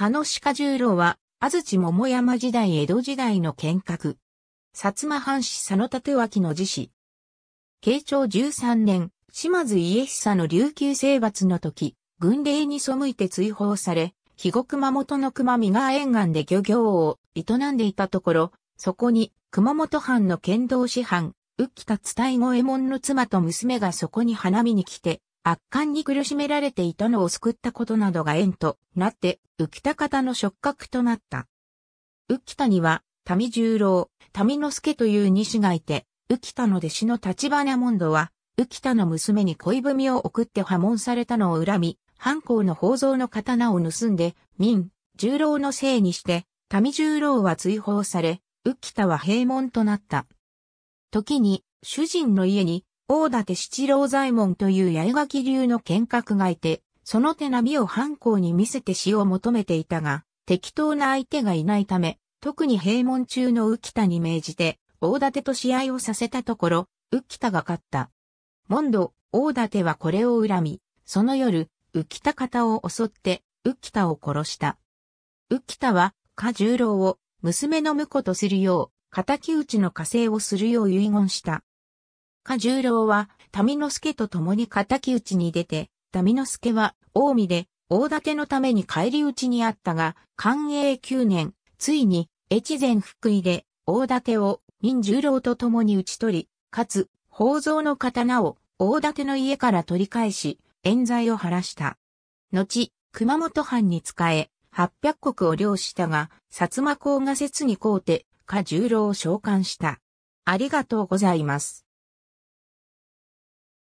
佐野鹿十郎は、安土桃山時代江戸時代の剣閣。薩摩藩士佐野立脇の寺子。慶長13年、島津家久の琉球征伐の時、軍令に背いて追放され、肥後熊本の熊見川沿岸で漁業を営んでいたところ、そこに熊本藩の剣道師範、浮田津太右衛門の妻と娘がそこに花見に来て、圧巻に苦しめられていたのを救ったことなどが縁となって、浮田方の触覚となった。浮田には、民十郎、民之助という二子がいて、浮田の弟子の立花門戸は、浮田の娘に恋文を送って破門されたのを恨み、藩校の宝蔵の刀を盗んで、民、十郎のせいにして、民十郎は追放され、浮田は閉門となった。時に、主人の家に大館七郎左衛門という八重垣流の剣客がいて、その手並みを犯行に見せて死を求めていたが、適当な相手がいないため、特に平門中の浮田に命じて、大館と試合をさせたところ、浮田が勝った。モン大館はこれを恨み、その夜、浮田方を襲って、浮田を殺した。浮田は、家十郎を、娘の婿とするよう、仇討ちの加勢をするよう遺言した。加十郎は、民之助と共に敵討ちに出て、民之助は、近江で、大館のために帰り討ちにあったが、寛永9年、ついに、越前福井で、大館を、民十郎と共に討ち取り、かつ、宝蔵の刀を、大館の家から取り返し、冤罪を晴らした。後、熊本藩に仕え、八百国を領したが、薩摩公が説に皇て、加十郎を召喚した。ありがとうございます。